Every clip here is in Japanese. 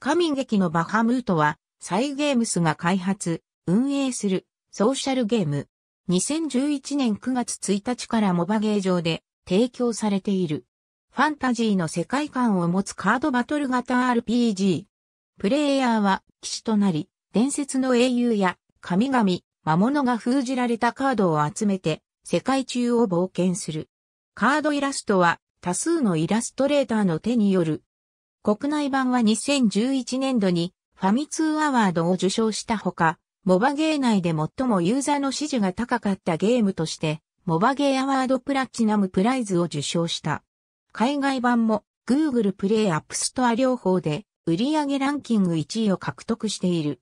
神劇のバハムートは、サイゲームスが開発、運営するソーシャルゲーム。2011年9月1日からモバゲー上で提供されている。ファンタジーの世界観を持つカードバトル型 RPG。プレイヤーは騎士となり、伝説の英雄や神々、魔物が封じられたカードを集めて世界中を冒険する。カードイラストは多数のイラストレーターの手による国内版は2011年度にファミ通アワードを受賞したほか、モバゲー内で最もユーザーの支持が高かったゲームとして、モバゲーアワードプラチナムプライズを受賞した。海外版も Google プレイアップストア両方で売上ランキング1位を獲得している。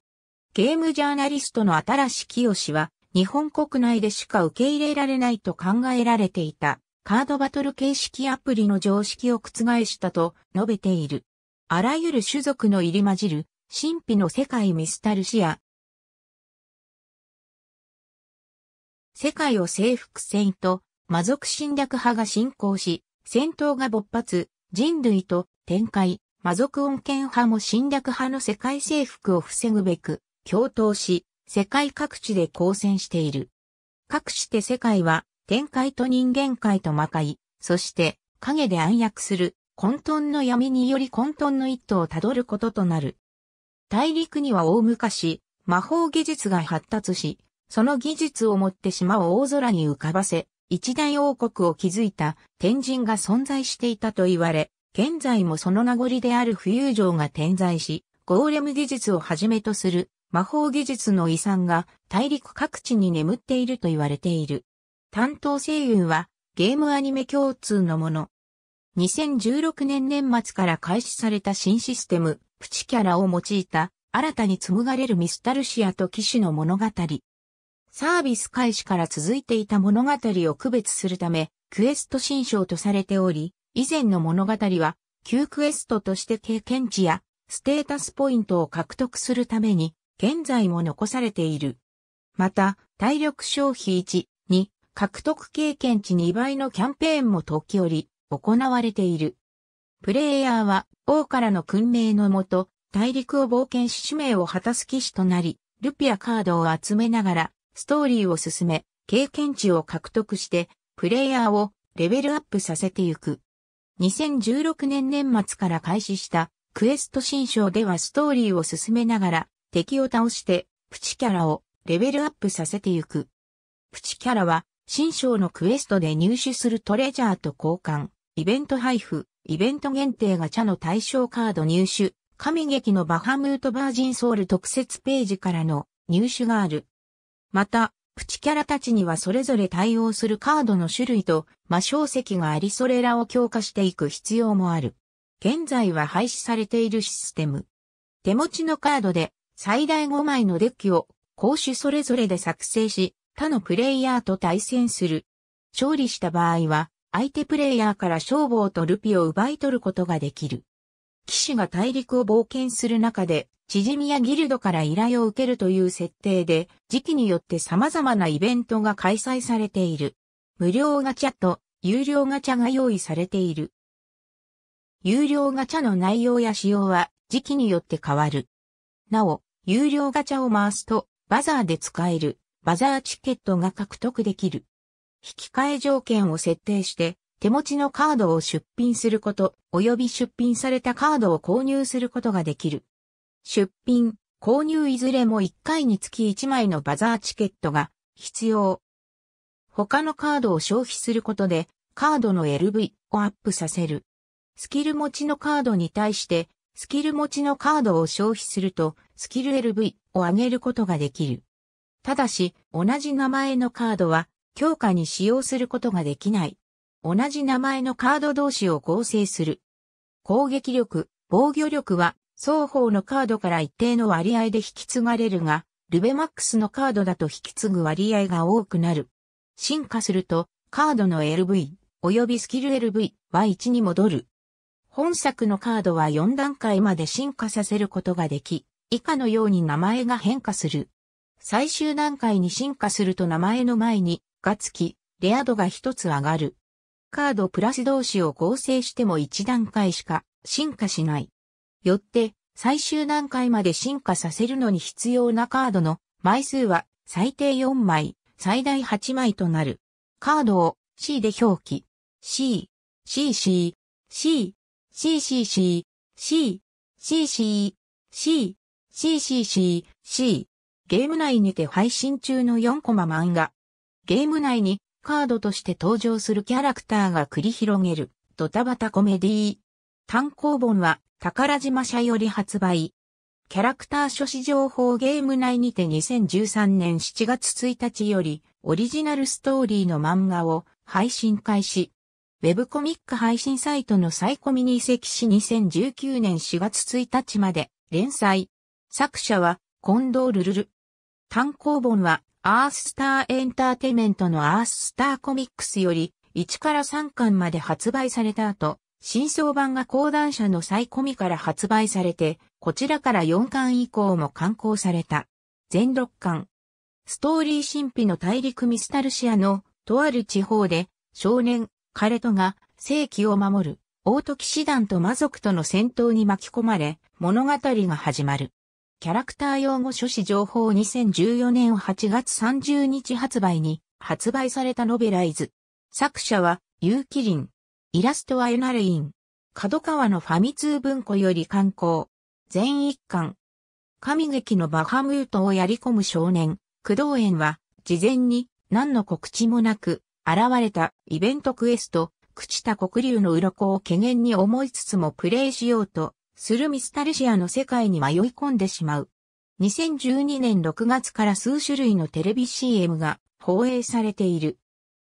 ゲームジャーナリストの新しきよしは、日本国内でしか受け入れられないと考えられていた、カードバトル形式アプリの常識を覆したと述べている。あらゆる種族の入り混じる、神秘の世界ミスタルシア。世界を征服戦と魔族侵略派が進行し、戦闘が勃発、人類と展開、魔族恩恵派も侵略派の世界征服を防ぐべく、共闘し、世界各地で交戦している。かくして世界は、天界と人間界と魔界、そして、影で暗躍する混沌の闇により混沌の一途をたどることとなる。大陸には大昔、魔法技術が発達し、その技術をもって島を大空に浮かばせ、一大王国を築いた天神が存在していたと言われ、現在もその名残である浮遊城が点在し、ゴーレム技術をはじめとする魔法技術の遺産が大陸各地に眠っていると言われている。担当声優はゲームアニメ共通のもの、2016年年末から開始された新システム、プチキャラを用いた、新たに紡がれるミスタルシアと騎士の物語。サービス開始から続いていた物語を区別するため、クエスト新章とされており、以前の物語は、旧クエストとして経験値やステータスポイントを獲得するために、現在も残されている。また、体力消費1、2、獲得経験値2倍のキャンペーンも時折、行われている。プレイヤーは王からの訓命のもと、大陸を冒険し使命を果たす騎士となり、ルピアカードを集めながら、ストーリーを進め、経験値を獲得して、プレイヤーをレベルアップさせていく。2016年年末から開始したクエスト新章ではストーリーを進めながら敵を倒してプチキャラをレベルアップさせていく。プチキャラは新章のクエストで入手するトレジャーと交換。イベント配布、イベント限定ガチャの対象カード入手、神劇のバハムートバージンソウル特設ページからの入手がある。また、プチキャラたちにはそれぞれ対応するカードの種類と魔晶石がありそれらを強化していく必要もある。現在は廃止されているシステム。手持ちのカードで最大5枚のデッキを攻守それぞれで作成し、他のプレイヤーと対戦する。勝利した場合は相手プレイヤーから消防とルピを奪い取ることができる。騎士が大陸を冒険する中で、縮みやギルドから依頼を受けるという設定で、時期によって様々なイベントが開催されている。無料ガチャと有料ガチャが用意されている。有料ガチャの内容や仕様は時期によって変わる。なお、有料ガチャを回すと、バザーで使える、バザーチケットが獲得できる。引き換え条件を設定して、手持ちのカードを出品すること、及び出品されたカードを購入することができる。出品、購入いずれも1回につき1枚のバザーチケットが必要。他のカードを消費することで、カードの LV をアップさせる。スキル持ちのカードに対して、スキル持ちのカードを消費すると、スキル LV を上げることができる。ただし、同じ名前のカードは強化に使用することができない。同じ名前のカード同士を合成する。攻撃力、防御力は双方のカードから一定の割合で引き継がれるが、ルベマックスのカードだと引き継ぐ割合が多くなる。進化すると、カードの LV、及びスキル LV は1に戻る。本作のカードは4段階まで進化させることができ、以下のように名前が変化する。最終段階に進化すると名前の前にがつき、レア度が一つ上がる。カードプラス同士を合成しても一段階しか進化しない。よって、最終段階まで進化させるのに必要なカードの枚数は最低4枚、最大8枚となる。カードを C で表記。C、CC、C、CCC、C、CC、C、CCC、C。ゲーム内にて配信中の4コマ漫画、ゲーム内にカードとして登場するキャラクターが繰り広げるドタバタコメディ単行本は宝島社より発売。キャラクター書誌情報ゲーム内にて2013年7月1日よりオリジナルストーリーの漫画を配信開始。ウェブコミック配信サイトのサイコミに移籍し2019年4月1日まで連載。作者は近藤ルルル。単行本はアーススターエンターテイメントのアーススターコミックスより1から3巻まで発売された後、新装版が講談社の再コミから発売されて、こちらから4巻以降も刊行された。全6巻。ストーリー神秘の大陸ミスタルシアのとある地方で少年、カレトが正規を守るオート騎士団と魔族との戦闘に巻き込まれ物語が始まる。キャラクター用語書誌情報2014年8月30日発売に発売されたノベライズ。作者は、キリン、イラストはエナルイン。角川のファミ通文庫より刊行。全一巻。神劇のバハムートをやり込む少年、工藤園は、事前に何の告知もなく、現れたイベントクエスト、朽ちた黒竜の鱗を懸念に思いつつもプレイしようと、するミスタルシアの世界に迷い込んでしまう。2012年6月から数種類のテレビ CM が放映されている。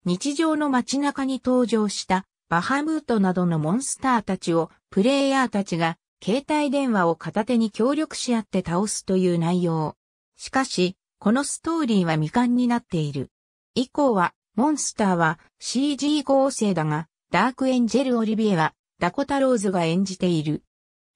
日常の街中に登場したバハムートなどのモンスターたちをプレイヤーたちが携帯電話を片手に協力し合って倒すという内容。しかし、このストーリーは未完になっている。以降は、モンスターは CG 合成だが、ダークエンジェル・オリビエはダコタローズが演じている。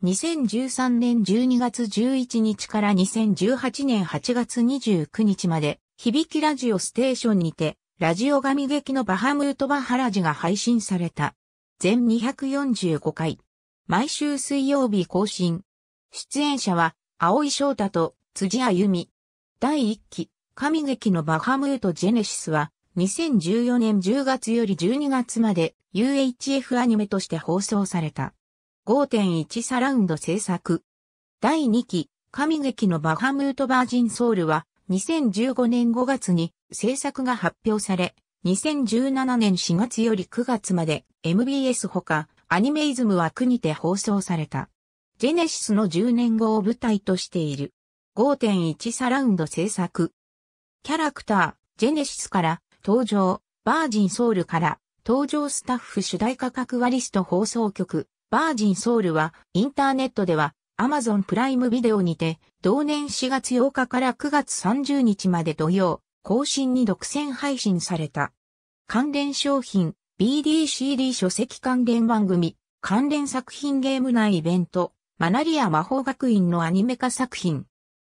2013年12月11日から2018年8月29日まで、響きラジオステーションにて、ラジオ神劇のバハムートバハラジが配信された。全245回。毎週水曜日更新。出演者は、青井翔太と辻あゆみ。第1期、神劇のバハムートジェネシスは、2014年10月より12月まで UHF アニメとして放送された。5.1サラウンド制作。第2期、神劇のバハムートバージンソウルは、2015年5月に制作が発表され、2017年4月より9月まで MBS ほか、アニメイズムは国で放送された。ジェネシスの10年後を舞台としている。5.1サラウンド制作。キャラクター、ジェネシスから、登場、バージンソウルから、登場スタッフ主題歌格割リスト放送局、バージンソウルは、インターネットでは、アマゾンプライムビデオにて、同年4月8日から9月30日まで土曜、更新に独占配信された。関連商品、BDCD 書籍関連番組、関連作品ゲーム内イベント、マナリア魔法学院のアニメ化作品。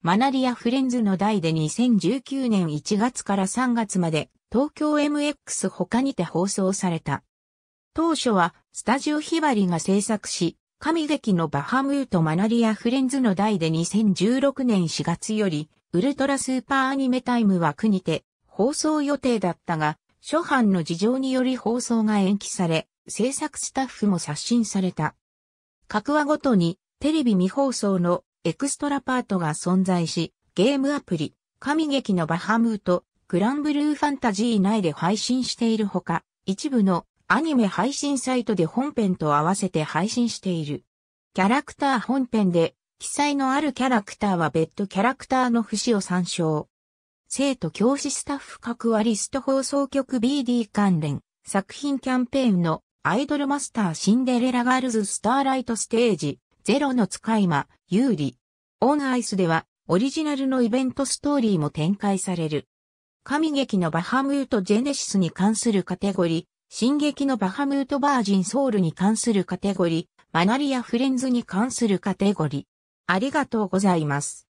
マナリアフレンズの代で2019年1月から3月まで東京 MX 他にて放送された。当初は、スタジオヒバリが制作し、神劇のバハムートマナリアフレンズの代で2016年4月より、ウルトラスーパーアニメタイム枠にて、放送予定だったが、初版の事情により放送が延期され、制作スタッフも刷新された。各話ごとに、テレビ未放送のエクストラパートが存在し、ゲームアプリ、神劇のバハムート、グランブルーファンタジー内で配信しているほか、一部のアニメ配信サイトで本編と合わせて配信している。キャラクター本編で、記載のあるキャラクターは別途キャラクターの節を参照。生徒教師スタッフ各割リスト放送局 BD 関連、作品キャンペーンのアイドルマスターシンデレラガールズスターライトステージ、ゼロの使い魔、有利。オンアイスでは、オリジナルのイベントストーリーも展開される。神劇のバハムートジェネシスに関するカテゴリー、進撃のバハムートバージンソウルに関するカテゴリー、マナリアフレンズに関するカテゴリー。ありがとうございます。